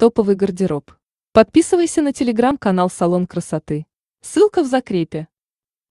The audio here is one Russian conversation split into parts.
Топовый гардероб. Подписывайся на телеграм-канал «Салон красоты». Ссылка в закрепе.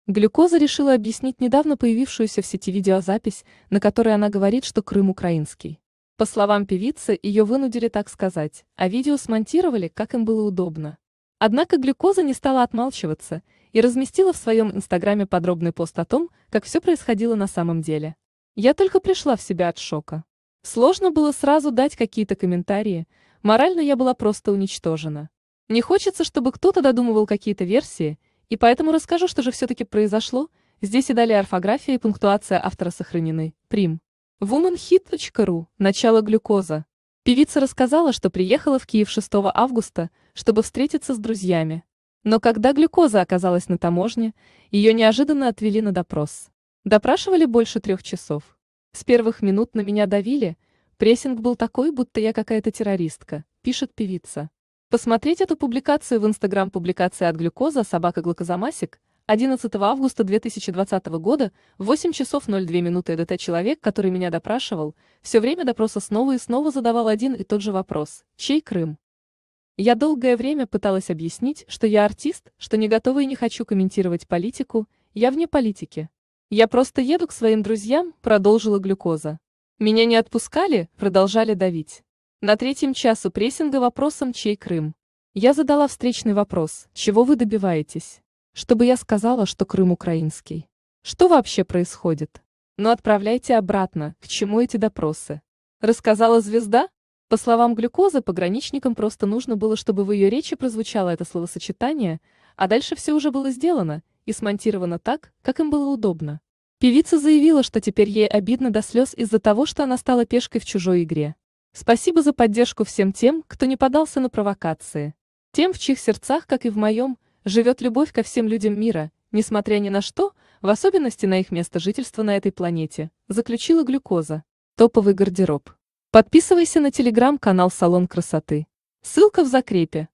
Глюкоза решила объяснить недавно появившуюся в сети видеозапись, на которой она говорит, что Крым украинский. По словам певицы, ее вынудили так сказать, а видео смонтировали, как им было удобно. Однако глюкоза не стала отмалчиваться и разместила в своем инстаграме подробный пост о том, как все происходило на самом деле. Я только пришла в себя от шока. Сложно было сразу дать какие-то комментарии, Морально я была просто уничтожена. Не хочется, чтобы кто-то додумывал какие-то версии, и поэтому расскажу, что же все-таки произошло. Здесь и далее орфография и пунктуация автора сохранены. Прим. womanhit.ru. Начало глюкоза. Певица рассказала, что приехала в Киев 6 августа, чтобы встретиться с друзьями. Но когда глюкоза оказалась на таможне, ее неожиданно отвели на допрос. Допрашивали больше трех часов. С первых минут на меня давили – Прессинг был такой, будто я какая-то террористка, пишет певица. Посмотреть эту публикацию в Инстаграм публикации от глюкоза собака глюкозамасик 11 августа 2020 года, 8 часов 02 минуты ЭДТ человек, который меня допрашивал, все время допроса снова и снова задавал один и тот же вопрос «Чей Крым?». Я долгое время пыталась объяснить, что я артист, что не готова и не хочу комментировать политику, я вне политики. Я просто еду к своим друзьям, продолжила глюкоза. Меня не отпускали, продолжали давить. На третьем часу прессинга вопросом «Чей Крым?». Я задала встречный вопрос «Чего вы добиваетесь?». Чтобы я сказала, что Крым украинский. Что вообще происходит? Но ну, отправляйте обратно, к чему эти допросы? Рассказала звезда? По словам глюкозы, пограничникам просто нужно было, чтобы в ее речи прозвучало это словосочетание, а дальше все уже было сделано и смонтировано так, как им было удобно. Певица заявила, что теперь ей обидно до слез из-за того, что она стала пешкой в чужой игре. Спасибо за поддержку всем тем, кто не подался на провокации. Тем, в чьих сердцах, как и в моем, живет любовь ко всем людям мира, несмотря ни на что, в особенности на их место жительства на этой планете, заключила глюкоза. Топовый гардероб. Подписывайся на телеграм-канал «Салон красоты». Ссылка в закрепе.